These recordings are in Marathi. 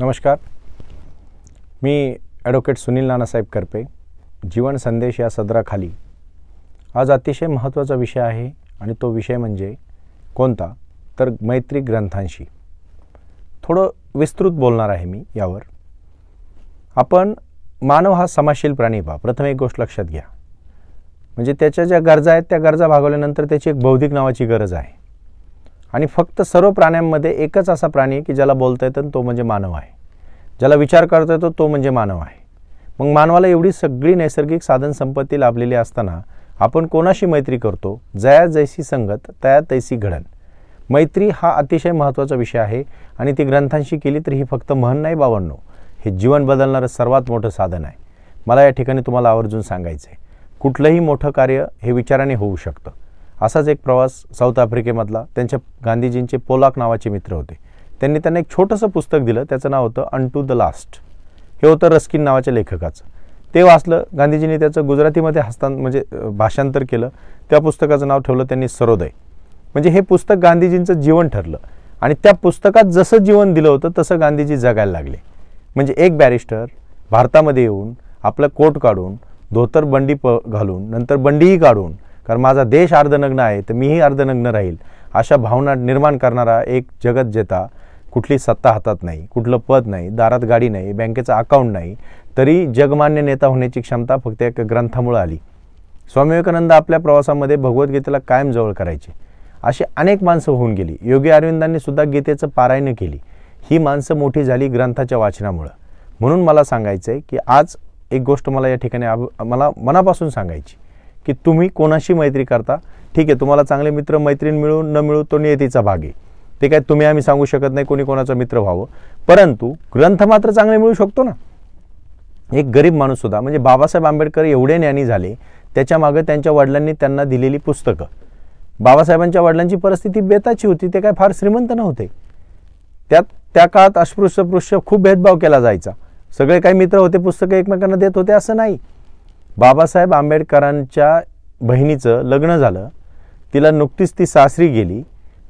नमस्कार मी ॲडव्होकेट सुनील नानासाहेब करपे जीवन संदेश या सदराखाली आज अतिशय महत्त्वाचा विषय आहे आणि तो विषय म्हणजे कोणता तर मैत्री ग्रंथांशी थोडं विस्तृत बोलणार आहे मी यावर आपण मानव हा समाजशील प्राणी पहा प्रथम एक गोष्ट लक्षात घ्या म्हणजे त्याच्या ज्या गरजा आहेत त्या गरजा भागवल्यानंतर त्याची एक बौद्धिक नावाची गरज आहे आणि फक्त सर्व प्राण्यांमध्ये एकच असा प्राणी की ज्याला बोलता येतं तो म्हणजे मानव आहे ज्याला विचार करता येतो तो म्हणजे मानव आहे मग मानवाला एवढी सगळी नैसर्गिक साधन संपत्ती लाभलेली असताना आपण कोणाशी मैत्री करतो जया जैसी संगत तया तैसी घडण मैत्री हा अतिशय महत्त्वाचा विषय आहे आणि ती ग्रंथांशी केली तर ही फक्त म्हण नाही बावन्नो हे जीवन बदलणारं सर्वात मोठं साधन आहे मला या ठिकाणी तुम्हाला आवर्जून सांगायचं आहे कुठलंही मोठं कार्य हे विचाराने होऊ शकतं असाच एक प्रवास साऊथ आफ्रिकेमधला त्यांच्या गांधीजींचे पोलाक नावाचे मित्र होते त्यांनी त्यांना एक छोटंसं पुस्तक दिलं त्याचं नाव होतं अन द लास्ट हे होतं रस्किन नावाच्या लेखकाचं ते वाचलं गांधीजींनी त्याचं गुजरातीमध्ये हस्तां म्हणजे भाषांतर केलं त्या पुस्तकाचं नाव ठेवलं त्यांनी सरोदय म्हणजे हे पुस्तक गांधीजींचं जीवन ठरलं आणि त्या पुस्तकात जसं जीवन दिलं होतं तसं गांधीजी जगायला लागले म्हणजे एक बॅरिस्टर भारतामध्ये येऊन आपलं कोट काढून धोतर बंडी प घालून नंतर बंडीही काढून कारण माझा देश अर्धनग्न आहे तर मीही अर्धनग्न राहील अशा भावना निर्माण करणारा एक जगत जेता कुठली सत्ता हातात नाही कुठलं पद नाही दारात गाडी नाही बँकेचं अकाउंट नाही तरी जगमान्य नेता होण्याची क्षमता फक्त एका ग्रंथामुळं आली स्वामी विवेकानंद आपल्या प्रवासामध्ये भगवद्गीतेला कायम जवळ करायचे अशी अनेक माणसं होऊन गेली योगी अरविंदांनी सुद्धा गीतेचं पारायण केली ही माणसं मोठी झाली ग्रंथाच्या वाचनामुळं म्हणून मला सांगायचं आहे की आज एक गोष्ट मला या ठिकाणी मला मनापासून सांगायची की तुम्ही कोणाशी मैत्री करता ठीक आहे तुम्हाला चांगले मित्र मैत्रीण मिळू न मिळू तो नियतीचा भाग आहे ते काय तुम्ही आम्ही सांगू शकत नाही कोणी कोणाचा मित्र व्हावं परंतु ग्रंथ मात्र चांगले मिळू शकतो ना एक गरीब माणूस सुद्धा म्हणजे बाबासाहेब आंबेडकर एवढे ज्ञानी झाले त्याच्यामागं त्यांच्या वडिलांनी त्यांना दिलेली पुस्तकं बाबासाहेबांच्या वडिलांची परिस्थिती बेताची होती ते काय फार श्रीमंत नव्हते त्यात त्या काळात अस्पृश्यपृश्य खूप भेदभाव केला जायचा सगळे काही मित्र होते पुस्तकं एकमेकांना देत होते असं नाही बाबासाहेब आंबेडकरांच्या बहिणीचं लग्न झालं तिला नुकतीच ती सासरी गेली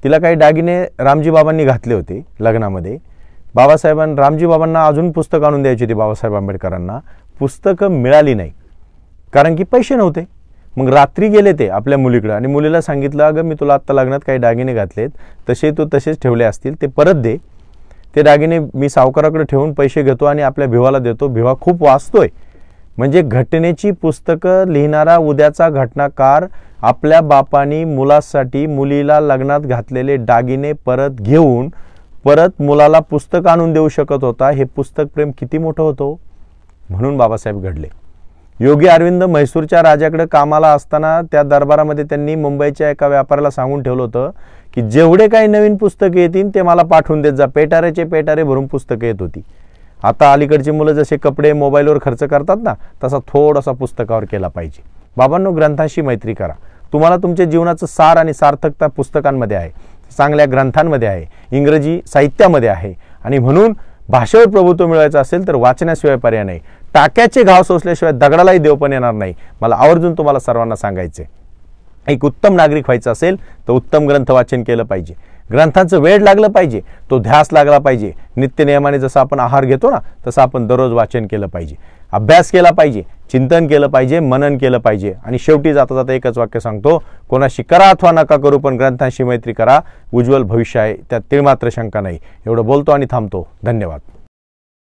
तिला काही दागिने रामजीबाबांनी घातले होते लग्नामध्ये बाबासाहेबां रामजीबाबांना अजून पुस्तकं आणून द्यायची होती बाबासाहेब आंबेडकरांना पुस्तकं मिळाली नाही कारण की पैसे नव्हते मग रात्री गेले ते आपल्या मुलीकडं आणि मुलीला सांगितलं अगं मी तुला आत्ता लग्नात काही दागिने घातलेत तसे तो तसेच ठेवले असतील ते परत दे ते दागिने मी सावकाराकडे ठेवून पैसे घेतो आणि आपल्या भिवाला देतो भिवा खूप वाचतोय म्हणजे घटनेची पुस्तकं लिहिणारा उद्याचा घटनाकार आपल्या बापानी मुलासाठी मुलीला लग्नात घातलेले दागिने परत घेऊन परत मुलाला पुस्तक आणून देऊ शकत होता हे पुस्तक प्रेम किती मोठं होतो म्हणून बाबासाहेब घडले योगी अरविंद म्हैसूरच्या राजाकडे कामाला असताना त्या दरबारामध्ये त्यांनी मुंबईच्या एका व्यापाऱ्याला सांगून ठेवलं होतं की जेवढे काही नवीन पुस्तकं येतील ते मला पाठवून देत जा पेटारेचे पेटारे भरून पुस्तकं येत होती आता अलीकडची मुलं जसे कपडे मोबाईलवर खर्च करतात ना तसा थोडासा पुस्तकावर केला पाहिजे बाबांनो ग्रंथांशी मैत्री करा तुम्हाला तुमच्या जीवनाचं सार आणि सार्थकता पुस्तकांमध्ये आहे चांगल्या ग्रंथांमध्ये आहे इंग्रजी साहित्यामध्ये आहे आणि म्हणून भाषेवर प्रभुत्व मिळवायचं असेल तर वाचण्याशिवाय पर्याय नाही टाक्याचे घाव सोसल्याशिवाय दगडालाही देव पण येणार नाही मला आवर्जून तुम्हाला सर्वांना सांगायचे एक उत्तम नागरिक व्हायचं असेल तर उत्तम ग्रंथ वाचन केलं पाहिजे ग्रंथांचं वेळ लागलं पाहिजे तो ध्यास लागला पाहिजे नित्यनियमाने जसं आपण आहार घेतो ना तसं आपण दररोज वाचन केलं पाहिजे अभ्यास केला पाहिजे चिंतन केलं पाहिजे मनन केलं पाहिजे आणि शेवटी जाता जाता एकच वाक्य सांगतो कोणाशी करा अथवा नका करू पण ग्रंथांशी मैत्री करा उज्ज्वल भविष्य आहे त्यात मात्र शंका नाही एवढं बोलतो आणि थांबतो धन्यवाद